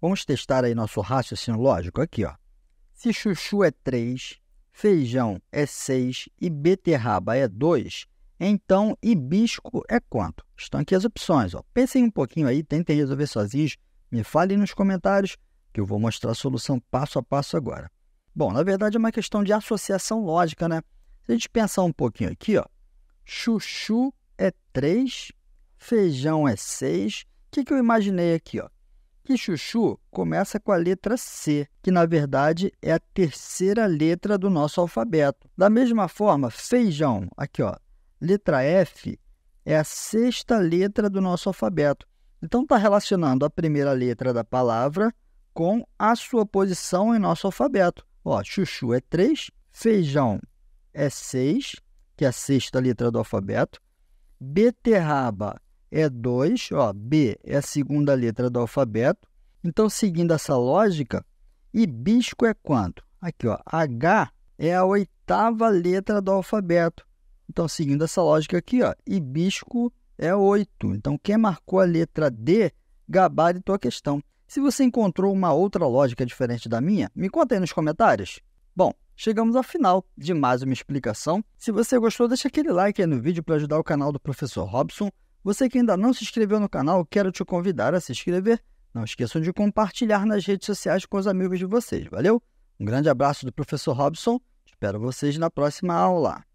Vamos testar aí nosso raciocínio lógico aqui, ó. Se chuchu é 3, feijão é 6 e beterraba é 2, então hibisco é quanto? Estão aqui as opções, ó. Pensem um pouquinho aí, tentem resolver sozinhos, me falem nos comentários que eu vou mostrar a solução passo a passo agora. Bom, na verdade é uma questão de associação lógica, né? Se a gente pensar um pouquinho aqui, ó, chuchu é 3, feijão é 6. O que, que eu imaginei aqui? Ó? que chuchu começa com a letra C, que na verdade é a terceira letra do nosso alfabeto. Da mesma forma, feijão, aqui ó, letra F é a sexta letra do nosso alfabeto. Então está relacionando a primeira letra da palavra com a sua posição em nosso alfabeto. Ó, chuchu é 3, feijão é 6, que é a sexta letra do alfabeto, beterraba é 2, ó, B é a segunda letra do alfabeto. Então, seguindo essa lógica, hibisco é quanto? Aqui, ó, H é a oitava letra do alfabeto. Então, seguindo essa lógica aqui, ó, hibisco é 8. Então, quem marcou a letra D gabaritou a questão. Se você encontrou uma outra lógica diferente da minha, me conta aí nos comentários. Bom, chegamos ao final de mais uma explicação. Se você gostou, deixa aquele like aí no vídeo para ajudar o canal do professor Robson. Você que ainda não se inscreveu no canal, quero te convidar a se inscrever. Não esqueçam de compartilhar nas redes sociais com os amigos de vocês, valeu? Um grande abraço do professor Robson, espero vocês na próxima aula.